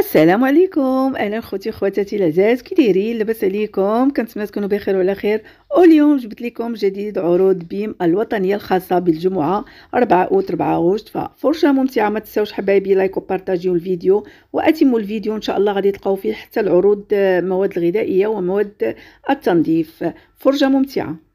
السلام عليكم اهلا خوتي خواتاتي العزاز كي دايرين لاباس عليكم كنتمنى تكونوا بخير وعلى خير واليوم جبت لكم جديد عروض بيم الوطنيه الخاصه بالجمعه 4 اوت 4 غشت ففرشه ممتعه ما تنساوش حبايبي لايك وبارطاجيو الفيديو واتموا الفيديو ان شاء الله غادي تلقاو فيه حتى العروض مواد الغذائيه ومواد التنظيف فرجه ممتعه